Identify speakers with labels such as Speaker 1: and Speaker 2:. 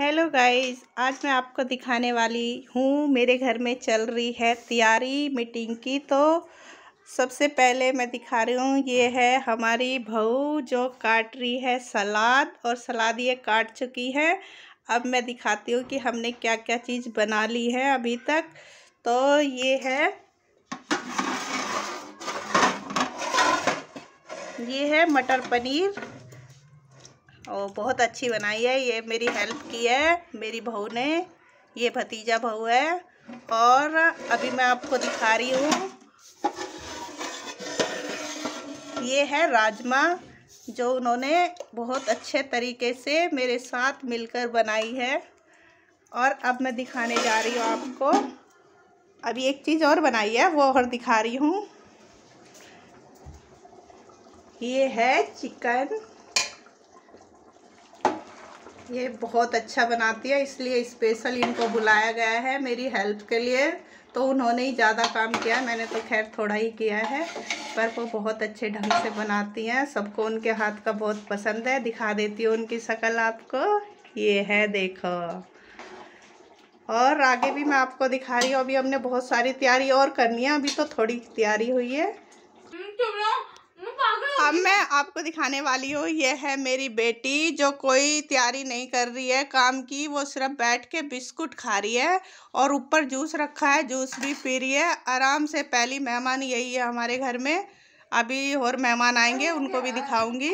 Speaker 1: hello guys आज मैं आपको दिखाने वाली हूँ मेरे घर में चल रही है तैयारी मीटिंग की तो सबसे पहले मैं दिखा रही हूँ ये है हमारी बहू जो काट रही है सलाद और सलाद ये काट चुकी है अब मैं दिखाती हूँ कि हमने क्या क्या चीज़ बना ली है अभी तक तो ये है ये है मटर पनीर और बहुत अच्छी बनाई है ये मेरी हेल्प की है मेरी बहू ने ये भतीजा बहू है और अभी मैं आपको दिखा रही हूँ ये है राजमा जो उन्होंने बहुत अच्छे तरीके से मेरे साथ मिलकर बनाई है और अब मैं दिखाने जा रही हूँ आपको अभी एक चीज़ और बनाई है वो और दिखा रही हूँ ये है चिकन ये बहुत अच्छा बनाती है इसलिए स्पेशल इनको बुलाया गया है मेरी हेल्प के लिए तो उन्होंने ही ज़्यादा काम किया मैंने तो खैर थोड़ा ही किया है पर वो बहुत अच्छे ढंग से बनाती हैं सबको उनके हाथ का बहुत पसंद है दिखा देती हूँ उनकी शक्ल आपको ये है देखो और आगे भी मैं आपको दिखा रही हूँ अभी हमने बहुत सारी तैयारी और करनी है अभी तो थोड़ी तैयारी हुई है हम्म, अब मैं आपको दिखाने वाली हूँ यह है मेरी बेटी जो कोई तैयारी नहीं कर रही है काम की वो सिर्फ बैठ के बिस्कुट खा रही है और ऊपर जूस रखा है जूस भी पी रही है आराम से पहली मेहमान यही है हमारे घर में अभी और मेहमान आएंगे उनको भी दिखाऊंगी